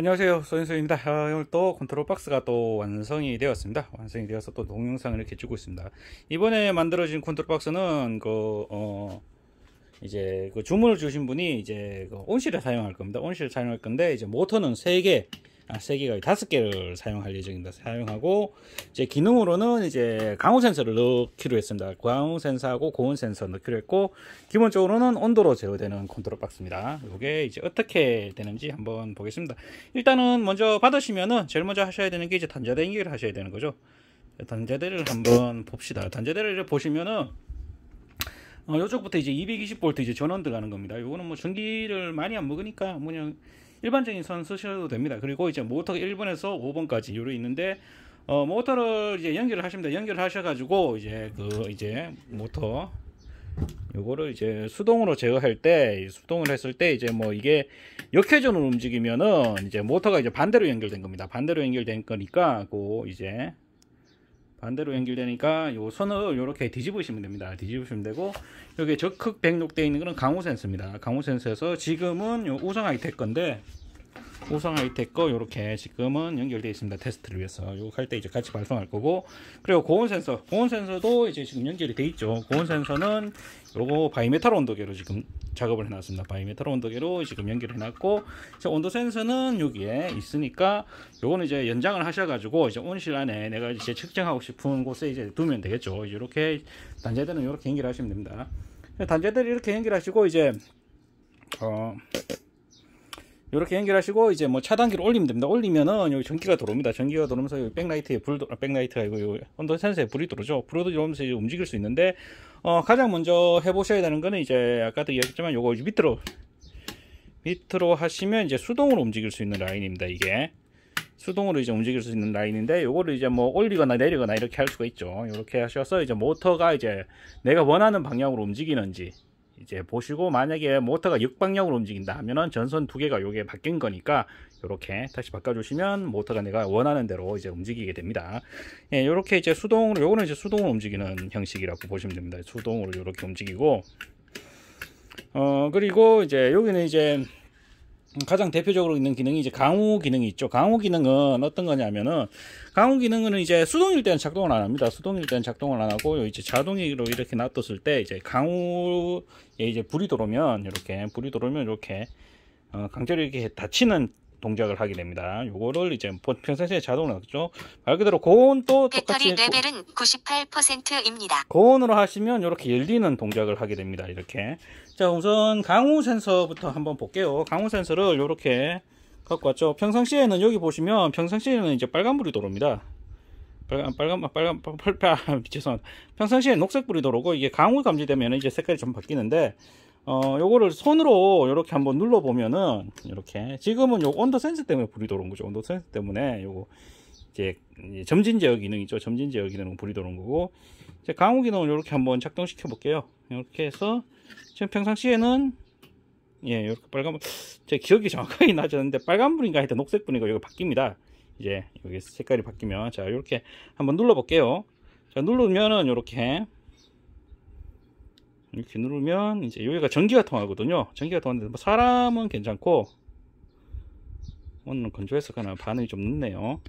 안녕하세요 소인소입니다 아, 오늘 또 컨트롤 박스가 또 완성이 되었습니다 완성이 되어서 또 동영상을 이렇게 주고 있습니다 이번에 만들어진 컨트롤 박스는 그 어, 이제 그 주문을 주신 분이 이제 그 온실을 사용할 겁니다 온실을 사용할 건데 이제 모터는 3개 아, 3개가 5개를 사용할 예정입니다. 사용하고 이제 기능으로는 이제 강우 센서를 넣기로 했습니다. 강우 센서하고 고온 센서 넣기로 했고 기본적으로는 온도로 제어되는 컨트롤 박스입니다. 이게 이제 어떻게 되는지 한번 보겠습니다. 일단은 먼저 받으시면은 제일 먼저 하셔야 되는 게 이제 단자대 연를 하셔야 되는 거죠. 단자대를 한번 봅시다. 단자대를 보시면은 어, 이쪽부터 이제 220V 이제 전원 들어가는 겁니다. 이거는 뭐 전기를 많이 안 먹으니까 뭐냐 일반적인 선 쓰셔도 됩니다. 그리고 이제 모터가 1번에서 5번까지 요로 있는데 어, 모터를 이제 연결을 하십니다. 연결을 하셔가지고 이제 그 이제 모터 요거를 이제 수동으로 제어할 때 수동을 했을 때 이제 뭐 이게 역회전으로 움직이면은 이제 모터가 이제 반대로 연결된 겁니다. 반대로 연결된 거니까 고 그 이제 반대로 연결되니까 요 선을 이렇게 뒤집으시면 됩니다. 뒤집으시면 되고 여기 적극 백록되어 있는 거는 강우 센스입니다 강우 센스에서 지금은 요 우성 아이텍 건데 우성 아이텍 거 이렇게 지금은 연결되어 있습니다. 테스트를 위해서 요거 할 때 이제 같이 발송할 거고 그리고 고온 센서 고온 센서도 이제 지금 연결이 돼 있죠. 고온 센서는 요거 바이메탈 온도계로 지금 작업을 해놨습니다. 바이메탈 온도계로 지금 연결해 놨고 온도 센서는 여기에 있으니까 요거는 이제 연장을 하셔가지고 이제 온실 안에 내가 이제 측정하고 싶은 곳에 이제 두면 되겠죠. 이렇게 단자들은 이렇게 연결하시면 됩니다. 단자들을 이렇게 연결하시고 이제 어 이렇게 연결하시고 이제 뭐 차단기를 올리면 됩니다. 올리면은 여기 전기가 들어옵니다. 전기가 들어오면서 여기 백라이트에 불 아, 백라이트가 이거 온도 센서에 불이 들어오죠. 불이 들어오면서 이제 움직일 수 있는데 어, 가장 먼저 해보셔야 되는 거는 이제 아까도 이야기했지만 이거 밑으로 밑으로 하시면 이제 수동으로 움직일 수 있는 라인입니다. 이게 수동으로 이제 움직일 수 있는 라인인데 요거를 이제 뭐 올리거나 내리거나 이렇게 할 수가 있죠 이렇게 하셔서 이제 모터가 이제 내가 원하는 방향으로 움직이는지 이제 보시고 만약에 모터가 역방향으로 움직인다 면은 전선 두 개가 요게 바뀐 거니까 이렇게 다시 바꿔주시면 모터가 내가 원하는 대로 이제 움직이게 됩니다. 예, 요렇게 이제 수동으로 요거는 이제 수동으로 움직이는 형식이라고 보시면 됩니다. 수동으로 이렇게 움직이고 어 그리고 이제 여기는 이제 음, 가장 대표적으로 있는 기능이 이제 강우 기능이 있죠. 강우 기능은 어떤 거냐면은 강우 기능은 이제 수동일 때는 작동을 안 합니다. 수동일 때는 작동을 안 하고 이제 자동으로 이렇게 놔뒀을 때 이제 강우에 이제 불이 들어오면 이렇게 불이 들어오면 이렇게 어, 강제로 이렇게 닫히는 동작을 하게 됩니다. 요거를 이제 평상시에 자동으로 하겠죠. 말 그대로 고온도 똑같이 배터리 레벨은 98%입니다. 고온으로 하시면 이렇게 열리는 동작을 하게 됩니다. 이렇게 자 우선 강우 센서부터 한번 볼게요. 강우 센서를 이렇게 갖고 왔죠. 평상시에는 여기 보시면 평상시에는 이제 빨간불이 돌아옵니다. 빨간 빨간 빨간 빨간 아, 죄송합니다. 평상시에 녹색불이 돌아오고 이게 강우 감지되면 이제 색깔이 좀 바뀌는데 어, 요거를 손으로 이렇게 한번 눌러 보면은 이렇게 지금은 요 온도 센스 때문에 불이 도는 거죠. 온도 센스 때문에 요거 이제 점진 제어 기능 있죠. 점진 제어 기능은 불이 도는 거고 이제 강우 기능을 이렇게 한번 작동시켜 볼게요. 이렇게 해서 지금 평상시에는 예, 이렇게 빨간 제 기억이 정확하게 나지 않는데 빨간불인가 하여튼 녹색불인가 여기 바뀝니다. 이제 여기 색깔이 바뀌면 자, 이렇게 한번 눌러 볼게요. 자, 누르면은 이렇게 이렇게 음, 누르면 이제 여기가 전기가 통하거든요 전기가 통하는데 뭐 사람은 괜찮고 오늘은 뭐 건조해서 그냥 반응이 좀 늦네요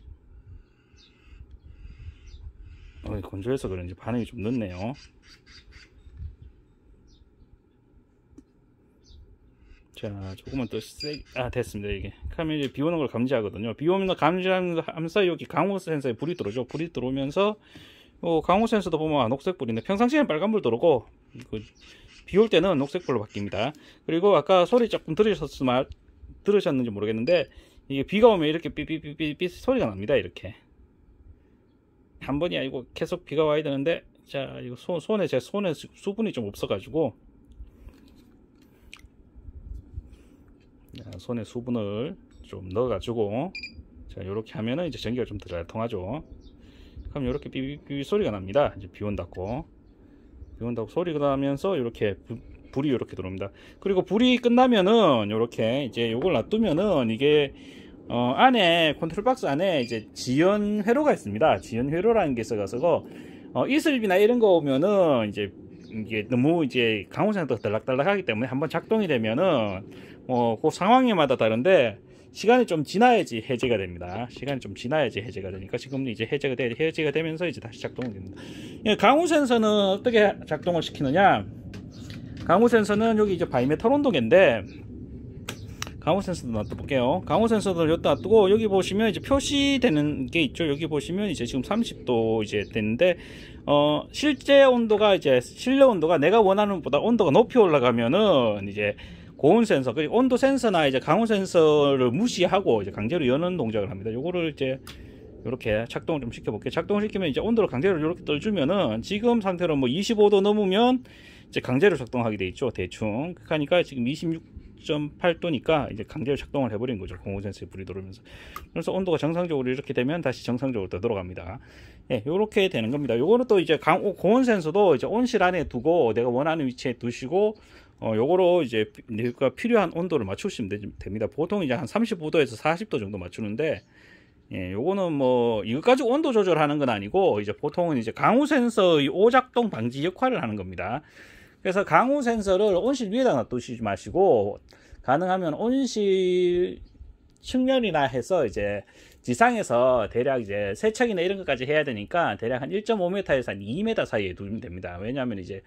어, 건조해서 그런지 반응이 좀 늦네요 자 조금만 더 세게 아 됐습니다 이게 카메라에 비 오는 걸 감지하거든요 비 오면 감지하면서 여기 강호 센서에 불이 들어오죠 불이 들어오면서 어, 강호선에서도 보면 아, 녹색불인데 평상시에는 빨간불 도로고 그, 비올 때는 녹색불로 바뀝니다. 그리고 아까 소리 조금 들으셨으면 들으셨는지 모르겠는데 이게 비가 오면 이렇게 삐삐삐삐삐 소리가 납니다. 이렇게 한 번이 아니고 계속 비가 와야 되는데 자 이거 손, 손에 제 손에 수분이 좀 없어가지고 손에 수분을 좀 넣어가지고 자 이렇게 하면은 이제 전기가 좀 들어야 통하죠. 그럼 이렇게 삐삐삐 소리가 납니다 이제 비 온다고 비 온다고 소리가 나면서 이렇게 부, 불이 이렇게 들어옵니다 그리고 불이 끝나면은 이렇게 이제 이걸 놔두면은 이게 어, 안에 컨트롤 박스 안에 이제 지연 회로가 있습니다 지연 회로라는 게있어서 어, 이슬비나 이런 거 오면은 이제 이게 너무 이제 강우산도 달락달락하기 때문에 한번 작동이 되면은 뭐 그 상황에마다 다른데 시간이 좀 지나야지 해제가 됩니다. 시간이 좀 지나야지 해제가 되니까 지금 이제 해제가 돼 해제가 되면서 이제 다시 작동이 됩니다. 예, 강우 센서는 어떻게 작동을 시키느냐? 강우 센서는 여기 이제 바이메탈 온도계인데 강우 센서도 놔둬볼게요. 강우 센서도 여기 놔두고 여기 보시면 이제 표시되는 게 있죠. 여기 보시면 이제 지금 30도 이제 됐는데 어 실제 온도가 이제 실내 온도가 내가 원하는 보다 온도가 높이 올라가면은 이제 고온 센서, 그 온도 센서나 이제 강온 센서를 무시하고 이제 강제로 여는 동작을 합니다. 요거를 이제 이렇게 작동을 좀 시켜볼게요. 작동시키면 이제 온도를 강제로 이렇게 떨주면은 지금 상태로 뭐 25도 넘으면 이제 강제로 작동하게 돼 있죠. 대충. 그러니까 지금 26.8도니까 이제 강제로 작동을 해버린 거죠. 공온 센서에 불이 들어면서 그래서 온도가 정상적으로 이렇게 되면 다시 정상적으로 되돌아갑니다. 예, 요렇게 되는 겁니다. 요거는 또 이제 강, 고온 센서도 이제 온실 안에 두고 내가 원하는 위치에 두시고 어, 요거로 이제 내가 필요한 온도를 맞추시면 됩니다. 보통 이제 한 35도에서 40도 정도 맞추는데, 예, 요거는 뭐, 이것까지 온도 조절하는 건 아니고, 이제 보통은 이제 강우 센서의 오작동 방지 역할을 하는 겁니다. 그래서 강우 센서를 온실 위에다 놔두시지 마시고, 가능하면 온실 측면이나 해서 이제 지상에서 대략 이제 세척이나 이런 것까지 해야 되니까 대략 한 1.5m에서 한 2m 사이에 두면 됩니다. 왜냐하면 이제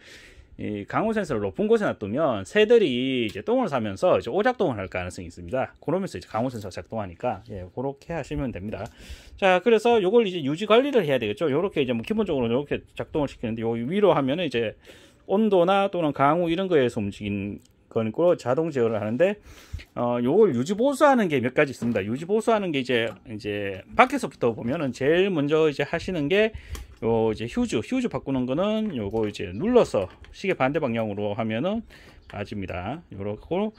이 강우 센서를 높은 곳에 놔두면 새들이 이제 똥을 사면서 이제 오작동을 할 가능성이 있습니다. 그러면서 이제 강우 센서가 작동하니까 예, 그렇게 하시면 됩니다. 자, 그래서 요걸 이제 유지 관리를 해야 되겠죠. 요렇게 이제 뭐 기본적으로 요렇게 작동을 시키는데 요 위로 하면 은 이제 온도나 또는 강우 이런 거에서 움직인 거니까 자동 제어를 하는데 어 요걸 유지 보수하는 게 몇 가지 있습니다. 유지 보수하는 게 이제 이제 밖에서부터 보면은 제일 먼저 이제 하시는 게요 이제 휴즈 휴즈 바꾸는 거는 요거 이제 눌러서 시계 반대 방향으로 하면은 맞습니다 요렇고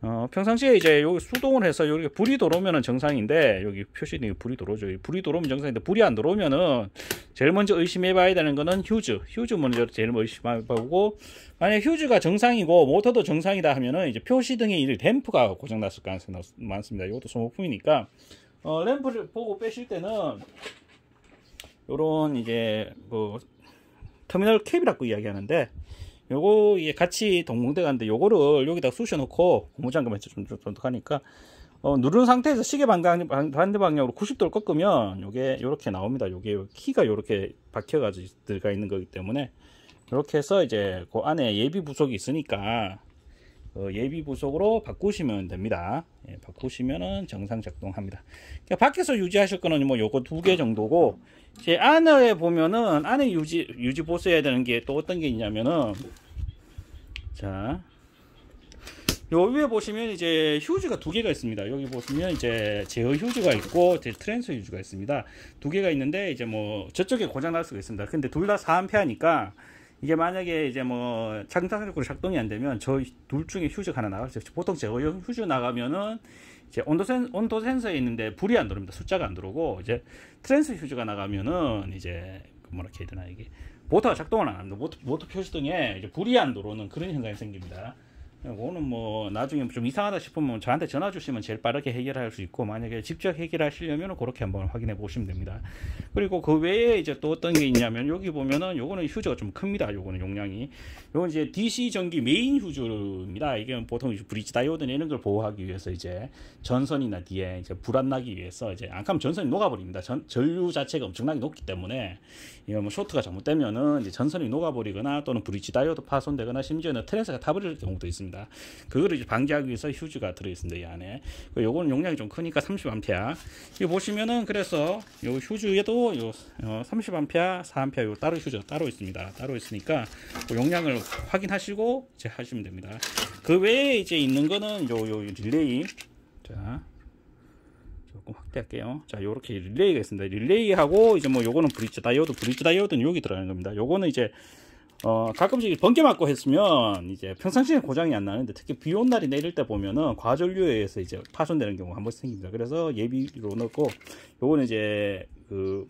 어, 평상시에 이제 여기 수동을 해서 이렇게 불이 들어오면은 정상인데 여기 표시등이 불이 들어오죠 불이 들어오면 정상인데 불이 안 들어오면은 제일 먼저 의심해 봐야 되는 거는 휴즈 휴즈 먼저 제일 의심해 보고 만약 휴즈가 정상이고 모터도 정상이다 하면은 이제 표시등에 이제 댐프가 고장 났을 가능성이 많습니다 이것도 소모품이니까 어, 램프를 보고 빼실 때는 요런 이제 뭐 터미널 캡이라고 이야기하는데 요거 이게 같이 동봉돼 가는데 요거를 여기다 쑤셔 놓고 고무장갑에 좀 쫀득하니까 어, 누른 상태에서 시계 반강, 반대 방향으로 90도를 꺾으면 요게 요렇게 나옵니다. 요게 키가 요렇게 박혀 가지고 들어가 있는 거기 때문에 이렇게 해서 이제 그 안에 예비 부속이 있으니까 어, 예비 부속으로 바꾸시면 됩니다. 예, 바꾸시면은 정상 작동합니다. 그러니까 밖에서 유지하실 거는 뭐 요거 두 개 정도고 제 안에 보면은 안에 유지 유지 보수해야 되는 게 또 어떤 게 있냐면은 자. 요 위에 보시면 이제 휴즈가두 개가 있습니다. 여기 보시면 이제 제어 휴즈가 있고 제 트랜스 휴즈가 있습니다. 두 개가 있는데 이제 뭐 저쪽에 고장 날 수가 있습니다. 근데 둘 다4하 니까 이게 만약에 이제 뭐장 창작력으로 작동이 안 되면 저 둘 중에 휴즈가 하나 나갈 수있어 보통 제어용 휴즈 나가면은 이제 온도 센 온도 센서에 있는데 불이 안 들어옵니다. 숫자가 안 들어오고 이제 트랜스 휴즈가 나가면은 이제 그 뭐라 해야 되나 이게 모터가 작동을 안 합니다. 모터, 모터 표시등에 이제 불이 안 들어오는 그런 현상이 생깁니다. 이거는 뭐 나중에 좀 이상하다 싶으면 저한테 전화 주시면 제일 빠르게 해결할 수 있고 만약에 직접 해결하시려면 그렇게 한번 확인해 보시면 됩니다. 그리고 그 외에 이제 또 어떤 게 있냐면 여기 보면은 요거는 휴즈가좀 큽니다. 요거는 용량이 요건 이제 DC 전기 메인 휴즈입니다 이게 보통 브릿지 다이오드 내는 걸 보호하기 위해서 이제 전선이나 뒤에 이제 불안 나기 위해서 이제 안 가면 전선이 녹아버립니다. 전, 전류 자체가 엄청나게 높기 때문에 이거 뭐 쇼트가 잘못되면은 이제 전선이 녹아버리거나 또는 브릿지 다이오드 파손되거나 심지어는 트랜스가 타버릴 경우도 있습니다. 있습니다. 그거를 이제 방지하기 위해서 휴즈가 들어있습니다. 이 안에. 그 요거는 용량이 좀 크니까 30A. 이거 보시면은 그래서 요 휴즈에도 요 30A, 어, 4A 요 따로 휴즈 따로 있습니다. 따로 있으니까 그 용량을 확인하시고 이제 하시면 됩니다. 그 외에 이제 있는 거는 요, 요 릴레이. 자. 조금 확대할게요. 자, 요렇게 릴레이가 있습니다. 릴레이하고 이제 뭐 요거는 브릿지 다이오드, 브릿지 다이오드는 여기 들어가는 겁니다. 요거는 이제 어, 가끔씩 번개 맞고 했으면 이제 평상시에 고장이 안 나는데 특히 비온 날이 내릴 때 보면은 과전류에 의해서 이제 파손되는 경우가 한 번씩 생깁니다. 그래서 예비로 넣고 요거는 이제 그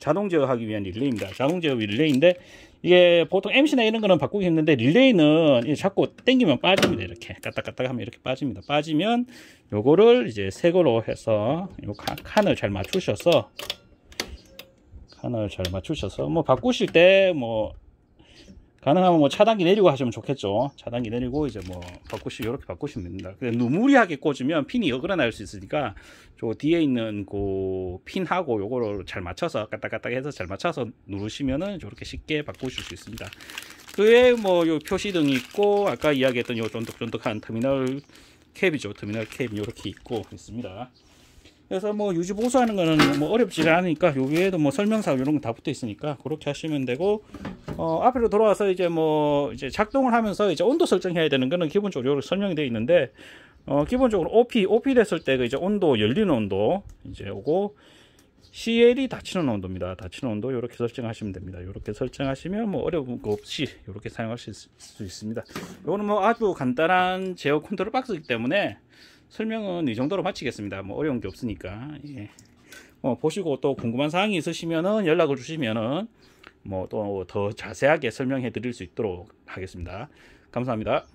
자동 제어하기 위한 릴레이입니다. 자동 제어 릴레이인데 이게 보통 MC나 이런 거는 바꾸기 힘든데 릴레이는 자꾸 당기면 빠집니다. 이렇게 까딱까딱 하면 이렇게 빠집니다. 빠지면 요거를 이제 색으로 해서 요 칸을 잘 맞추셔서 칸을 잘 맞추셔서 뭐 바꾸실 때뭐 가능하면 뭐 차단기 내리고 하시면 좋겠죠 차단기 내리고 이제 뭐 바꾸시 이렇게 바꾸시면 됩니다 근데 무리하게 꽂으면 핀이 여그라날 수 있으니까 저 뒤에 있는 그 핀하고 요거를 잘 맞춰서 까딱까딱 해서 잘 맞춰서 누르시면은 저렇게 쉽게 바꾸실 수 있습니다 그에 뭐 요 표시등이 있고 아까 이야기했던 요 쫀득쫀득한 터미널 캡이죠 터미널 캡 이렇게 있고 있습니다 그래서 뭐 유지 보수하는 거는 뭐 어렵지 않으니까 여기에도 뭐 설명사 이런 거 다 붙어 있으니까 그렇게 하시면 되고 어 앞으로 돌아와서 이제 뭐 이제 작동을 하면서 이제 온도 설정해야 되는 거는 기본적으로 이렇게 설명이 되어 있는데 어 기본적으로 OP OP 됐을 때 그 이제 온도 열리는 온도 이제 오고 CL이 닫히는 온도입니다. 닫히는 온도 이렇게 설정하시면 됩니다. 이렇게 설정하시면 뭐 어려운 거 없이 이렇게 사용하실 수, 있, 습니다 이거는 뭐 아주 간단한 제어 컨트롤 박스이기 때문에 설명은 이 정도로 마치겠습니다. 뭐 어려운 게 없으니까. 예. 뭐 보시고 또 궁금한 사항이 있으시면은 연락을 주시면은 뭐 또 더 자세하게 설명해 드릴 수 있도록 하겠습니다. 감사합니다.